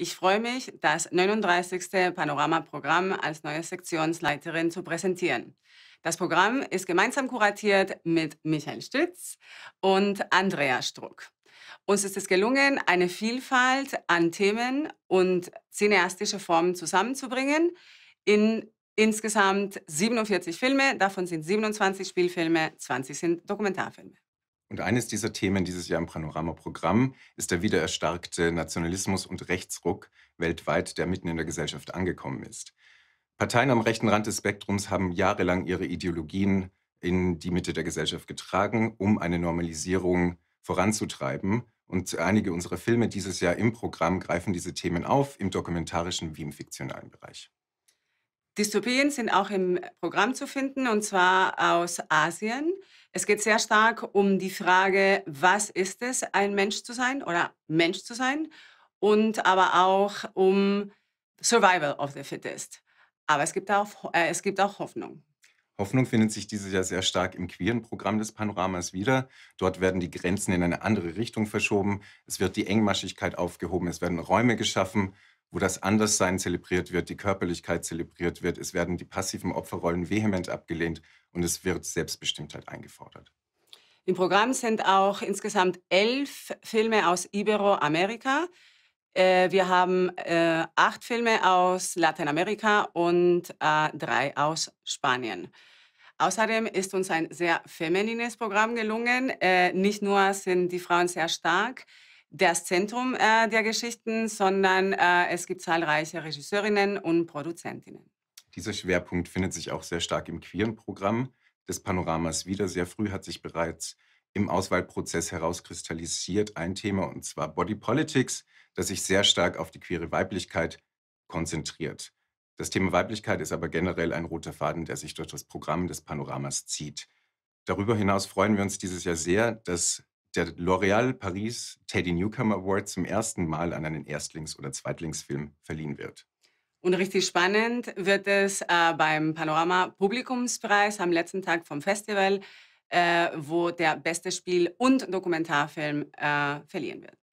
Ich freue mich, das 39. Panorama-Programm als neue Sektionsleiterin zu präsentieren. Das Programm ist gemeinsam kuratiert mit Michael Stütz und Andrea Struck. Uns ist es gelungen, eine Vielfalt an Themen und cineastische Formen zusammenzubringen in insgesamt 47 Filme, davon sind 27 Spielfilme, 20 sind Dokumentarfilme. Und eines dieser Themen dieses Jahr im Panorama-Programm ist der wiedererstarkte Nationalismus und Rechtsruck weltweit, der mitten in der Gesellschaft angekommen ist. Parteien am rechten Rand des Spektrums haben jahrelang ihre Ideologien in die Mitte der Gesellschaft getragen, um eine Normalisierung voranzutreiben. Und einige unserer Filme dieses Jahr im Programm greifen diese Themen auf, im dokumentarischen wie im fiktionalen Bereich. Dystopien sind auch im Programm zu finden, und zwar aus Asien. Es geht sehr stark um die Frage, was ist es, ein Mensch zu sein oder Mensch zu sein? Und aber auch um Survival of the Fittest. Aber es gibt auch, äh, es gibt auch Hoffnung. Hoffnung findet sich dieses Jahr sehr stark im queeren Programm des Panoramas wieder. Dort werden die Grenzen in eine andere Richtung verschoben. Es wird die Engmaschigkeit aufgehoben. Es werden Räume geschaffen wo das Anderssein zelebriert wird, die Körperlichkeit zelebriert wird. Es werden die passiven Opferrollen vehement abgelehnt und es wird Selbstbestimmtheit eingefordert. Im Programm sind auch insgesamt elf Filme aus Iberoamerika. Äh, wir haben äh, acht Filme aus Lateinamerika und äh, drei aus Spanien. Außerdem ist uns ein sehr feminines Programm gelungen. Äh, nicht nur sind die Frauen sehr stark, das Zentrum äh, der Geschichten, sondern äh, es gibt zahlreiche Regisseurinnen und Produzentinnen. Dieser Schwerpunkt findet sich auch sehr stark im queeren Programm des Panoramas wieder. Sehr früh hat sich bereits im Auswahlprozess herauskristallisiert ein Thema, und zwar Body Politics, das sich sehr stark auf die queere Weiblichkeit konzentriert. Das Thema Weiblichkeit ist aber generell ein roter Faden, der sich durch das Programm des Panoramas zieht. Darüber hinaus freuen wir uns dieses Jahr sehr, dass der L'Oréal Paris Teddy Newcomer Award zum ersten Mal an einen Erstlings- oder Zweitlingsfilm verliehen wird. Und richtig spannend wird es äh, beim Panorama Publikumspreis am letzten Tag vom Festival, äh, wo der beste Spiel- und Dokumentarfilm äh, verliehen wird.